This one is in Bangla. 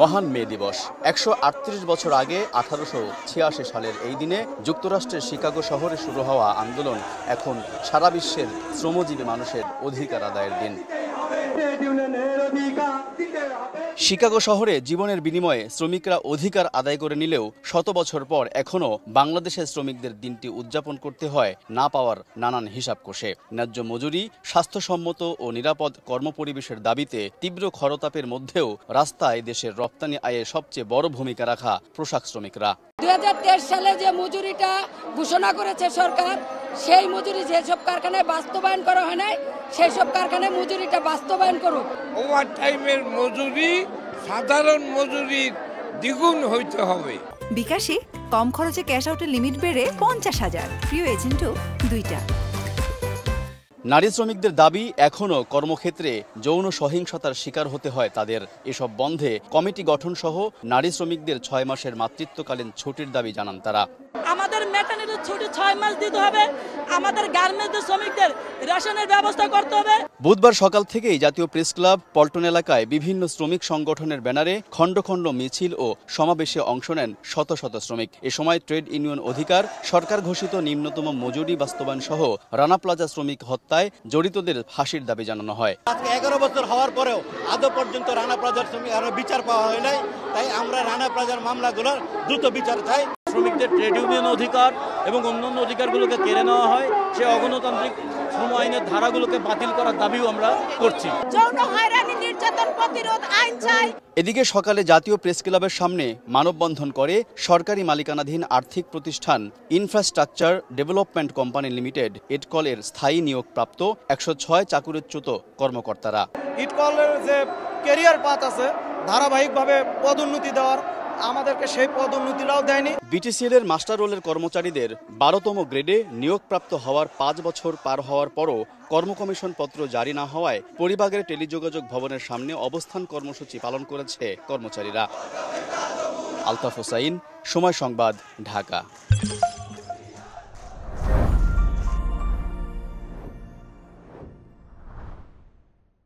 মহান মে দিবস একশো বছর আগে আঠারোশো সালের এই দিনে যুক্তরাষ্ট্রের শিকাগো শহরে শুরু হওয়া আন্দোলন এখন সারা বিশ্বের শ্রমজীবী মানুষের অধিকার আদায়ের দিন শিকাগো শহরে জীবনের বিনিময়ে শ্রমিকরা অধিকার আদায় করে নিলেও শত বছর পর এখনও বাংলাদেশের শ্রমিকদের দিনটি উদযাপন করতে হয় না পাওয়ার নানান হিসাব কষে ন্যায্য মজুরি স্বাস্থ্যসম্মত ও নিরাপদ কর্মপরিবেশের দাবিতে তীব্র খরতাপের মধ্যেও রাস্তায় দেশের রপ্তানি আয়ে সবচেয়ে বড় ভূমিকা রাখা পোশাক শ্রমিকরা দু সালে যে মজুরিটা ঘোষণা করেছে সরকার সেই মজুরি যেসব কারখানায় বাস্তবায়ন করা হয় নাই সেই সব কারখানায় মজুরিটা বাস্তবায়ন করুক ওভার টাইমের মজুরি সাধারণ মজুরির দ্বিগুণ হইতে হবে বিকাশে কম খরচে ক্যাশ আউটের লিমিট বেড়ে পঞ্চাশ হাজার প্রিয় এজেন্টও দুইটা নারী শ্রমিকদের দাবি এখনও কর্মক্ষেত্রে যৌন সহিংসতার শিকার হতে হয় তাদের এসব বন্ধে কমিটি গঠন সহ নারী শ্রমিকদের ছয় মাসের মাতৃত্বকালীন ছুটির দাবি জানান তারা আমাদের মেটানিটির ছুটি ছয় মাস দিতে হবে আমাদের গার্মেন্টস শ্রমিকদের রেশনের ব্যবস্থা করতে হবে বুধবার সকাল থেকেই জাতীয় প্রেস ক্লাব পল্টন এলাকায় বিভিন্ন শ্রমিক সংগঠনের ব্যানারে খণ্ড খণ্ড মিছিল ও সমাবেশে অংশ নেন শত শত শ্রমিক এ সময় ট্রেড ইউনিয়ন অধিকার সরকার ঘোষিত নিম্নতম মজুরি বাস্তবায়ন সহ রানা প্লাজা শ্রমিক হত্যা হত্যায় জড়িতদের ফাঁসির দাবি জানানো হয় আজকে এগারো বছর হওয়ার পরেও আদৌ পর্যন্ত রানা প্লাজার শ্রমিক আরো বিচার পাওয়া হয় নাই তাই আমরা রানা প্লাজার মামলাগুলোর দ্রুত বিচার চাই শ্রমিকদের ট্রেড ইউনিয়ন অধিকার এবং অন্যান্য অধিকারগুলোকে কেড়ে নেওয়া হয় সে অগণতান্ত্রিক শ্রম আইনের ধারাগুলোকে বাতিল করার দাবিও আমরা করছি যৌন হয়রানি এদিকে সকালে জাতীয় প্রেস ক্লাবের সামনে মানববন্ধন করে সরকারি মালিকানাধীন আর্থিক প্রতিষ্ঠান ইনফ্রাস্ট্রাকচার ডেভেলপমেন্ট কোম্পানি লিমিটেড এর স্থায়ী নিয়োগপ্রাপ্ত একশো ছয় চাকুরিচ্যুত কর্মকর্তারা ইটকলের যে কেরিয়ার পাথ আছে ধারাবাহিকভাবে পদোন্নতি দেওয়ার আমাদেরকে সেই পদোন্নতিটাও দেয়নি বিটিসিএল এর মাস্টার রোলের কর্মচারীদের বারোতম গ্রেডে নিয়োগপ্রাপ্ত হওয়ার পাঁচ বছর পার হওয়ার পরও কর্মকমিশন পত্র জারি না হওয়ায় পরিবাগের টেলিযোগাযোগ ভবনের সামনে অবস্থান কর্মসূচি পালন করেছে কর্মচারীরা আলতাফ হোসাইন সময় সংবাদ ঢাকা